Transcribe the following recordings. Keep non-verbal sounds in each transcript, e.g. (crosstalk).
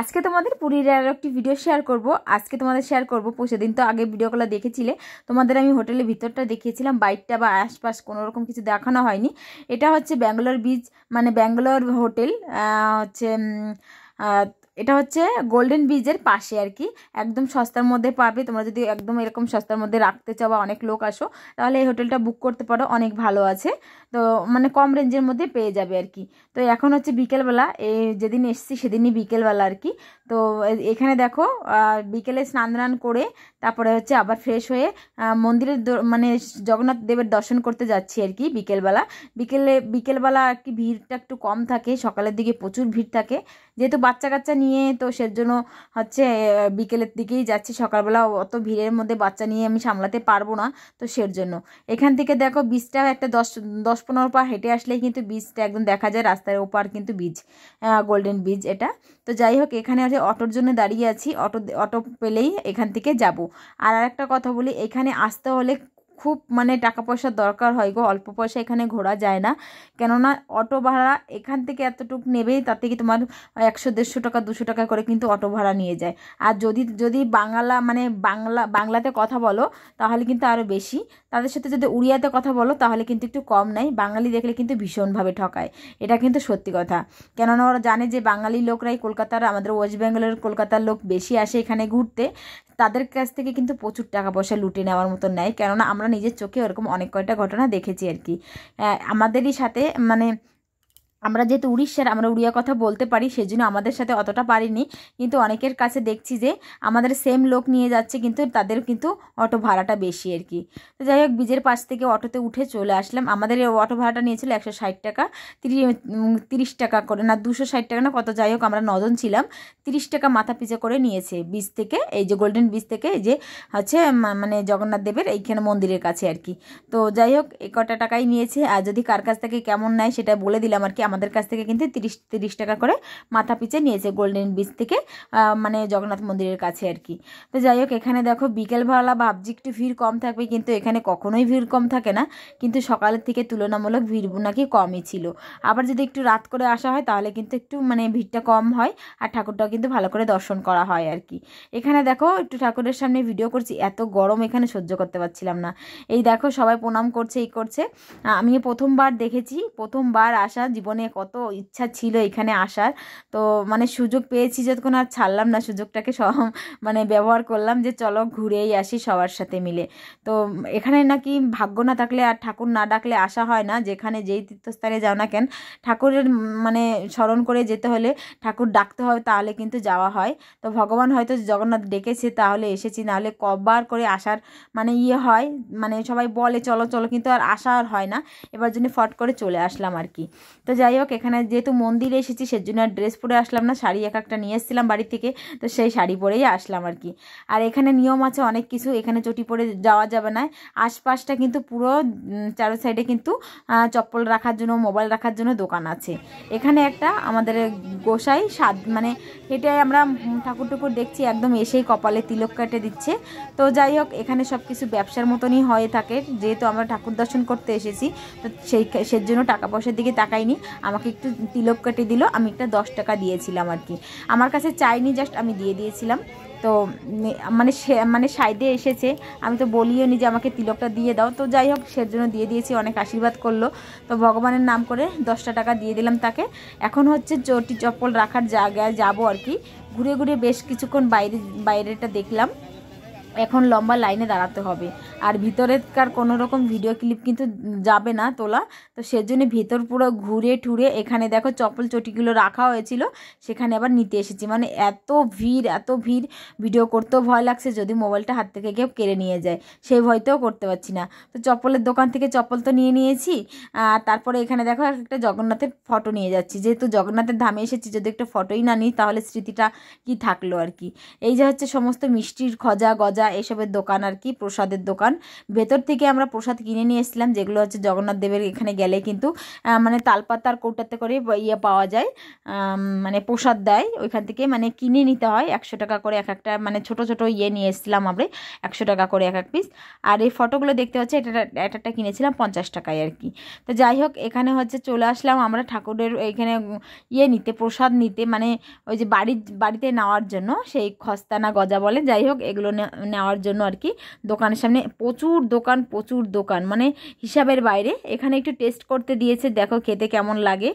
আজকে তোমাদের পুরীর আর একটি ভিডিও শেয়ার করব আজকে তোমাদের শেয়ার করব সেদিন তো আগে ভিডিওগুলো দেখেছিলে তোমাদের আমি হোটেলের ভিতরটা দেখিয়েছিলাম বাইকটা বা আশপাশ কোনো রকম কিছু দেখানো হয়নি এটা হচ্ছে ব্যাঙ্গালোর বিচ মানে ব্যাঙ্গালোর হোটেল হচ্ছে এটা হচ্ছে গোল্ডেন ব্রিজের পাশে আর কি একদম সস্তার মধ্যে পাবে তোমরা যদি একদম এরকম সস্তার মধ্যে রাখতে চাও বা অনেক লোক আসো তাহলে এই হোটেলটা বুক করতে পারো অনেক ভালো আছে তো মানে কম রেঞ্জের মধ্যে পেয়ে যাবে আর কি তো এখন হচ্ছে বিকেলবেলা এই যেদিন এসছি সেদিনই বিকেলবেলা আর কি তো এখানে দেখো বিকেলে স্নান দান করে তারপরে হচ্ছে আবার ফ্রেশ হয়ে মন্দিরের মানে জগন্নাথ দেবের দর্শন করতে যাচ্ছি আর কি বিকেলবেলা বিকেলে বিকেলবেলা আর কি ভিড়টা একটু কম থাকে সকালের দিকে প্রচুর ভিড় থাকে যেহেতু বাচ্চা কাচ্চা নিয়ে তো সের জন্য হচ্ছে বিকেলের দিকেই যাচ্ছি সকালবেলা অত ভিড়ের মধ্যে বাচ্চা নিয়ে আমি সামলাতে পারবো না তো সের জন্য এখান থেকে দেখো বীজটা একটা দশ দশ পনেরো পা হেঁটে আসলেই কিন্তু বীজটা একদম দেখা যায় রাস্তার ওপার কিন্তু বীজ গোল্ডেন বীজ এটা তো যাই হোক এখানে হচ্ছে অটোর জন্য দাঁড়িয়ে আছি অটো অটো পেলেই এখান থেকে যাব আর আরেকটা কথা বলি এখানে আসতে হলে খুব মানে টাকা পয়সার দরকার হয় গো অল্প পয়সা এখানে ঘোরা যায় না কেননা অটো ভাড়া এখান থেকে এতটুক নেবেই তার থেকে তোমার একশো দেড়শো টাকা দুশো টাকা করে কিন্তু অটো ভাড়া নিয়ে যায় আর যদি যদি বাংলা মানে বাংলা বাংলাতে কথা বলো তাহলে কিন্তু আরও বেশি তাদের সাথে যদি উড়িয়াতে কথা বলো তাহলে কিন্তু একটু কম নাই বাঙালি দেখলে কিন্তু ভীষণভাবে ঠকায় এটা কিন্তু সত্যি কথা কেননা ওরা জানে যে বাঙালি লোকরাই কলকাতার আমাদের ওয়েস্ট বেঙ্গলের কলকাতার লোক বেশি আসে এখানে ঘুরতে তাদের কাছ থেকে কিন্তু প্রচুর টাকা পয়সা লুটে নেওয়ার মতো নেয় কেননা আমরা নিজের চোখে ওরকম অনেক কয়টা ঘটনা দেখেছি আর কি আমাদেরই সাথে মানে আমরা যেহেতু উড়িষ্যার আমরা উড়িয়া কথা বলতে পারি সেজন্য আমাদের সাথে অতটা পারিনি কিন্তু অনেকের কাছে দেখছি যে আমাদের সেম লোক নিয়ে যাচ্ছে কিন্তু তাদের কিন্তু অটো ভাড়াটা বেশি আর কি তো যাই হোক বীজের পাশ থেকে অটোতে উঠে চলে আসলাম আমাদের অটো ভাড়াটা নিয়েছিল একশো ষাট টাকা তিরিশ টাকা করে না দুশো ষাট টাকা না কত যাই হোক আমরা নজন ছিলাম তিরিশ টাকা মাথা পিছে করে নিয়েছে বীজ থেকে এই যে গোল্ডেন বীজ থেকে এই যে হচ্ছে মানে জগন্নাথ দেবের এইখানে মন্দিরের কাছে আর কি তো যাই হোক এ কটা টাকাই নিয়েছে আর যদি কার কাছ থেকে কেমন নেয় সেটা বলে দিলাম আর কি আমাদের কাছ থেকে কিন্তু তিরিশ তিরিশ টাকা করে মাথা পিছিয়ে নিয়েছে গোল্ডেন ব্রিজ থেকে মানে জগন্নাথ মন্দিরের কাছে আর কি তো যাই হোক এখানে দেখো বিকেলবেলা ভাবছি একটু ভিড় কম থাকবে কিন্তু এখানে কখনোই ভিড় কম থাকে না কিন্তু সকালের থেকে তুলনামূলক ভিড় নাকি কমই ছিল আবার যদি একটু রাত করে আসা হয় তাহলে কিন্তু একটু মানে ভিড়টা কম হয় আর ঠাকুরটাও কিন্তু ভালো করে দর্শন করা হয় আর কি এখানে দেখো একটু ঠাকুরের সামনে ভিডিও করছি এত গরম এখানে সহ্য করতে পারছিলাম না এই দেখো সবাই প্রণাম করছে এই করছে আমি প্রথমবার দেখেছি প্রথমবার আসা জীবন মানে কত ইচ্ছা ছিল এখানে আসার তো মানে সুযোগ পেয়েছি যতক্ষণ আর ছাড়লাম না সুযোগটাকে সব (laughs) মানে ব্যবহার করলাম যে চলো ঘুরেই আসি সবার সাথে মিলে তো এখানে নাকি ভাগ্য না থাকলে আর ঠাকুর না ডাকলে আসা হয় না যেখানে যেই তীর্থস্থানে যাও না কেন ঠাকুরের মানে স্মরণ করে যেতে হলে ঠাকুর ডাকতে হবে তাহলে কিন্তু যাওয়া হয় তো ভগবান হয়তো জগন্নাথ ডেকেছে তাহলে এসেছি নাহলে কবার করে আসার মানে ইয়ে হয় মানে সবাই বলে চলো চলো কিন্তু আর আসা আর হয় না এবার জন্য ফট করে চলে আসলাম আর কি তো যাই যাই হোক এখানে যেহেতু মন্দিরে এসেছি সেজন্য আর ড্রেস পরে আসলাম না শাড়ি এক একটা নিয়ে এসেছিলাম বাড়ি থেকে তো সেই শাড়ি পরেই আসলাম আর কি আর এখানে নিয়ম আছে অনেক কিছু এখানে চটি পরে যাওয়া যাবে না আশপাশটা কিন্তু পুরো চারো সাইডে কিন্তু চপ্পল রাখার জন্য মোবাইল রাখার জন্য দোকান আছে এখানে একটা আমাদের গোসাই স্বাদ মানে এটাই আমরা ঠাকুর টুকুর দেখছি একদম এসেই কপালে তিলক কেটে দিচ্ছে তো যাই হোক এখানে সব কিছু ব্যবসার মতনই হয়ে থাকে যেহেতু আমরা ঠাকুর দর্শন করতে এসেছি তো সেই সেজন্য টাকা পয়সার দিকে তাকাইনি আমাকে একটু তিলক কাটে দিল আমি একটা দশ টাকা দিয়েছিলাম আর কি আমার কাছে চাইনি জাস্ট আমি দিয়ে দিয়েছিলাম তো মানে সে মানে সাইডে এসেছে আমি তো বলিও নি যে আমাকে তিলকটা দিয়ে দাও তো যাই হোক সের জন্য দিয়ে দিয়েছি অনেক আশীর্বাদ করলো তো ভগবানের নাম করে দশটা টাকা দিয়ে দিলাম তাকে এখন হচ্ছে চটি চপ্পল রাখার জায়গায় যাব আর কি ঘুরে ঘুরে বেশ কিছুক্ষণ বাইরে বাইরেটা দেখলাম এখন লম্বা লাইনে দাঁড়াতে হবে আর ভিতরেকার কোনো রকম ভিডিও ক্লিপ কিন্তু যাবে না তোলা তো সেজন্য ভিতর পুরো ঘুরে ঠুরে এখানে দেখো চপল চটিগুলো রাখা হয়েছিল সেখানে আবার নিতে এসেছি মানে এত ভিড় এত ভিড় ভিডিও করতেও ভয় লাগছে যদি মোবাইলটা হাত থেকে কেউ কেড়ে নিয়ে যায় সেই ভয়তেও করতে পারছি না তো চপ্পলের দোকান থেকে চপ্পল তো নিয়ে নিয়েছি আর তারপরে এখানে দেখো একটা জগন্নাথের ফটো নিয়ে যাচ্ছি যেহেতু জগন্নাথের ধামে এসেছি যদি একটা ফটোই না নিই তাহলে স্মৃতিটা কি থাকলো আর কি এই যে হচ্ছে সমস্ত মিষ্টির খজা গজা এসবের দোকান আর কি প্রসাদের দোকান ভেতর থেকে আমরা প্রসাদ কিনে নিয়ে এসেছিলাম যেগুলো হচ্ছে জগন্নাথ দেবের এখানে গেলে কিন্তু মানে তালপাতার কৌটাতে করে ইয়ে পাওয়া যায় মানে প্রসাদ দেয় ওইখান থেকে মানে কিনে নিতে হয় একশো টাকা করে এক একটা মানে ছোট ছোট ইয়ে নিয়ে এসেছিলাম আমরা একশো টাকা করে এক এক পিস আর এই ফটোগুলো দেখতে হচ্ছে এটা একটা কিনেছিলাম পঞ্চাশ টাকায় আর কি তো যাই হোক এখানে হচ্ছে চলে আসলাম আমরা ঠাকুরের এখানে ইয়ে নিতে প্রসাদ নিতে মানে ওই যে বাড়ির বাড়িতে নেওয়ার জন্য সেই খস্তানা গজা বলে যাই হোক এগুলো নেওয়ার জন্য আর কি দোকানের সামনে প্রচুর দোকান প্রচুর দোকান মানে হিসাবের বাইরে এখানে একটু টেস্ট করতে দিয়েছে দেখো খেতে কেমন লাগে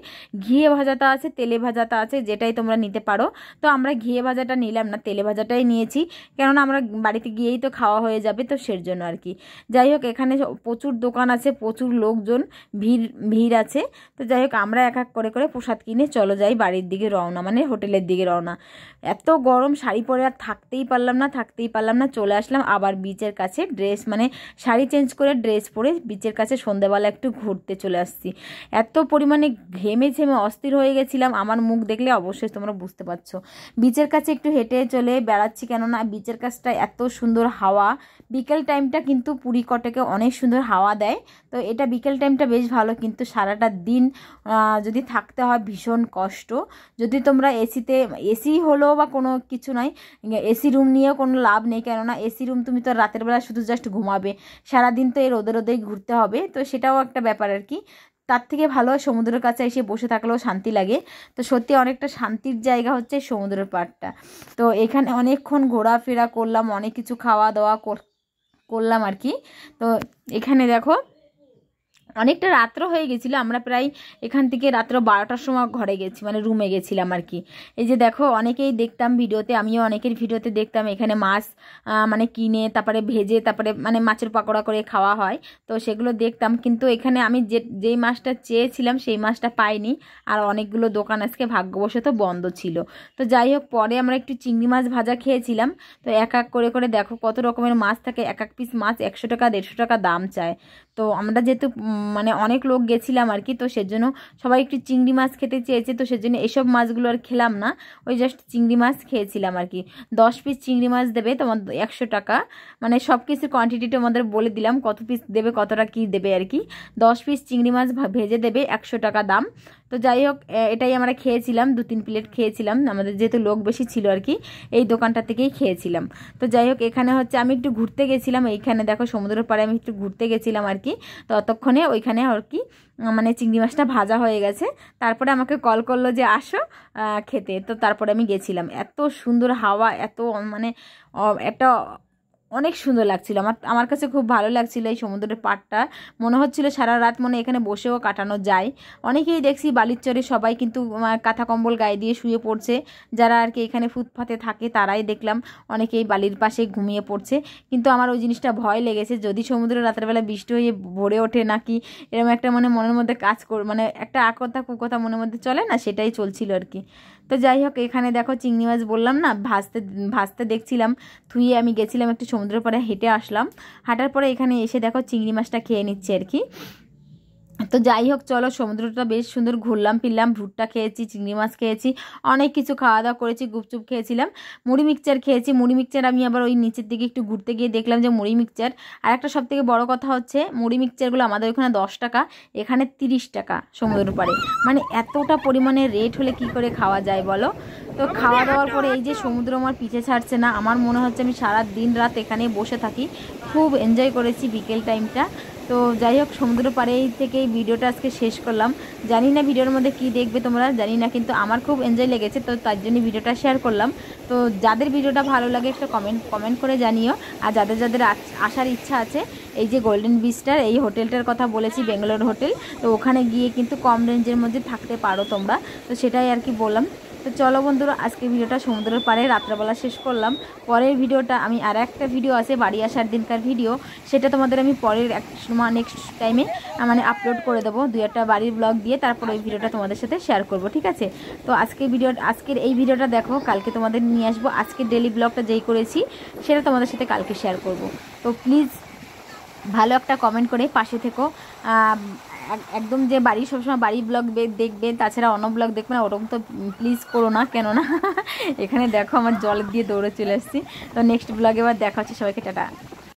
ঘিয়ে ভাজাটা আছে তেলে ভাজাটা আছে যেটাই তোমরা নিতে পারো তো আমরা ঘিয়ে ভাজাটা নিলাম না তেলে ভাজাটাই নিয়েছি কেননা আমরা বাড়িতে গিয়েই তো খাওয়া হয়ে যাবে তো সের জন্য আর কি যাই হোক এখানে প্রচুর দোকান আছে প্রচুর লোকজন ভিড় ভিড় আছে তো যাই হোক আমরা এক এক করে করে প্রসাদ কিনে চলো যাই বাড়ির দিকে রওনা মানে হোটেলের দিকে রওনা এত গরম শাড়ি পরে আর থাকতেই পারলাম না থাকতেই পারলাম না চলে আসলাম আবার বিচের কাছে ড্রেস মানে শাড়ি চেঞ্জ করে ড্রেস পরে বিচের কাছে সন্ধ্যেবেলা একটু ঘুরতে চলে আসছি এত পরিমাণে ঘেমে ঝেমে অস্থির হয়ে গেছিলাম আমার মুখ দেখলে অবশ্যই তোমরা বুঝতে পারছো বিচের কাছে একটু হেঁটে চলে বেড়াচ্ছি কেননা বিচের কাছটা এত সুন্দর হাওয়া বিকেল টাইমটা কিন্তু পুরী কটাকে অনেক সুন্দর হাওয়া দেয় তো এটা বিকেল টাইমটা বেশ ভালো কিন্তু সারাটা দিন যদি থাকতে হয় ভীষণ কষ্ট যদি তোমরা এসিতে এসি হলো বা কোনো কিছু নাই এসি রুম নিয়ে কোনো লাভ নেই কেননা না এসি রুম তুমি তো রাতের বেলা শুধু জাস্ট ঘুমাবে সারাদিন তো এই রোদে রোদেই ঘুরতে হবে তো সেটাও একটা ব্যাপার আর কি তার থেকে ভালো সমুদ্রের কাছে এসে বসে থাকলেও শান্তি লাগে তো সত্যি অনেকটা শান্তির জায়গা হচ্ছে সমুদ্রের পাড়টা তো এখানে অনেকক্ষণ ঘোরাফেরা করলাম অনেক কিছু খাওয়া দাওয়া করলাম আর কি তো এখানে দেখো অনেকটা রাত্র হয়ে গেছিলো আমরা প্রায় এখান থেকে রাত্র বারোটার সময় ঘরে গেছি মানে রুমে গেছিলাম আর কি এই যে দেখো অনেকেই দেখতাম ভিডিওতে আমিও অনেকের ভিডিওতে দেখতাম এখানে মাছ মানে কিনে তারপরে ভেজে তারপরে মানে মাছের পাকোড়া করে খাওয়া হয় তো সেগুলো দেখতাম কিন্তু এখানে আমি যে যেই মাছটা চেয়েছিলাম সেই মাছটা পাইনি আর অনেকগুলো দোকান আজকে ভাগ্যবশত বন্ধ ছিল তো যাই হোক পরে আমরা একটু চিংড়ি মাছ ভাজা খেয়েছিলাম তো এক এক করে করে দেখো কত রকমের মাছ থাকে এক এক পিস মাছ একশো টাকা দেড়শো টাকা দাম চায় তো আমরা যেহেতু মানে অনেক লোক গেছিলাম আর কি তো সেজন্য সবাই একটু চিংড়ি মাছ খেতে চেয়েছে তো সেজন্য এসব মাছগুলো আর খেলাম না ওই জাস্ট চিংড়ি মাছ খেয়েছিলাম আর কি দশ পিস চিংড়ি মাছ দেবে তোমার একশো টাকা মানে সব কিছুর কোয়ান্টিটি তোমাদের বলে দিলাম কত পিস দেবে কতটা কি দেবে আর কি দশ পিস চিংড়ি মাছ ভেজে দেবে একশো টাকা দাম তো যাই হোক এটাই আমরা খেয়েছিলাম দু তিন প্লেট খেয়েছিলাম আমাদের যেহেতু লোক বেশি ছিল আর কি এই দোকানটা থেকেই খেয়েছিলাম তো যাই হোক এখানে হচ্ছে আমি একটু ঘুরতে গেছিলাম এইখানে দেখো সমুদ্রের পাড়ে আমি একটু ঘুরতে গেছিলাম আর কি ততক্ষণে ওইখানে আর কি মানে চিংড়ি মাছটা ভাজা হয়ে গেছে তারপরে আমাকে কল করলো যে আসো খেতে তো তারপরে আমি গেছিলাম এত সুন্দর হাওয়া এত মানে একটা অনেক সুন্দর লাগছিল আমার আমার কাছে খুব ভালো লাগছিল এই সমুদ্রের পাটটা মনে হচ্ছিল সারা রাত মনে এখানে বসেও কাটানো যায় অনেকেই দেখছি বালির চরে সবাই কিন্তু কাঁথা কম্বল গায়ে দিয়ে শুয়ে পড়ছে যারা আর কি এখানে ফুটপাতে থাকে তারাই দেখলাম অনেকেই বালির পাশে ঘুমিয়ে পড়ছে কিন্তু আমার ওই জিনিসটা ভয় লেগেছে যদি সমুদ্র রাতেরবেলা বৃষ্টি হয়ে ভরে ওঠে নাকি এরকম একটা মানে মনের মধ্যে কাজ কর মানে একটা আকতা কুকতা মনের মধ্যে চলে না সেটাই চলছিল আর কি তো যাই হোক এখানে দেখো চিংড়ি মাছ বললাম না ভাসতে ভাসতে দেখছিলাম ধুয়ে আমি গেছিলাম একটু সমুদ্রের পরে হেঁটে আসলাম হাঁটার পরে এখানে এসে দেখো চিংড়ি মাছটা খেয়ে নিচ্ছে আর কি তো যাই হোক চলো সমুদ্রটা বেশ সুন্দর ঘুরলাম ফিরলাম ভুট্টা খেয়েছি চিংড়ি মাছ খেয়েছি অনেক কিছু খাওয়া দাওয়া করেছি গুপচুপ খেয়েছিলাম মুড়ি মিক্সচার খেয়েছি মুড়ি মিক্সচার আমি আবার ওই নিচের দিকে একটু ঘুরতে গিয়ে দেখলাম যে মুড়ি মিক্সচার আর একটা সব থেকে বড়ো কথা হচ্ছে মুড়ি মিক্সচারগুলো আমাদের ওখানে দশ টাকা এখানে তিরিশ টাকা সমুদ্র পাড়ে মানে এতটা পরিমাণে রেট হলে কি করে খাওয়া যায় বলো তো খাওয়া দাওয়ার পরে এই যে সমুদ্র আমার পিছে ছাড়ছে না আমার মনে হচ্ছে আমি সারা দিন রাত এখানে বসে থাকি খুব এনজয় করেছি বিকেল টাইমটা তো যাই হোক সমুদ্র পাড়ে থেকে এই ভিডিওটা আজকে শেষ করলাম জানি না ভিডিওর মধ্যে কি দেখবে তোমরা জানি না কিন্তু আমার খুব এনজয় লেগেছে তো তার জন্য ভিডিওটা শেয়ার করলাম তো যাদের ভিডিওটা ভালো লাগে একটা কমেন্ট কমেন্ট করে জানিও আর যাদের যাদের আসার ইচ্ছা আছে এই যে গোল্ডেন বিচটার এই হোটেলটার কথা বলেছি ব্যাঙ্গালোর হোটেল তো ওখানে গিয়ে কিন্তু কম রেঞ্জের মধ্যে থাকতে পারো তোমরা তো সেটাই আর কি বললাম তো চলো বন্ধুরা আজকে ভিডিওটা সমুদ্রের পারে রাত্রেবেলা শেষ করলাম পরের ভিডিওটা আমি আর একটা ভিডিও আছে বাড়ি আসার দিনকার ভিডিও সেটা তোমাদের আমি পরের এক নেক্সট টাইমে মানে আপলোড করে দেবো দু একটা বাড়ির ব্লগ দিয়ে তারপর ওই ভিডিওটা তোমাদের সাথে শেয়ার করব ঠিক আছে তো আজকে ভিডিও আজকের এই ভিডিওটা দেখো কালকে তোমাদের নিয়ে আসবো আজকের ডেলি ব্লগটা যেই করেছি সেটা তোমাদের সাথে কালকে শেয়ার করব তো প্লিজ ভালো একটা কমেন্ট করে পাশে থেকো একদম যে বাড়ি সবসময় বাড়ি ব্লগ দেখবেন তাছাড়া অন্য ব্লগ দেখবেন না ওরকম তো প্লিজ করো না কেননা (laughs) এখানে দেখো আমার জল দিয়ে দৌড়ে চলে আসছি তো নেক্সট ব্লগে এবার দেখা হচ্ছে সবাইকে টাটা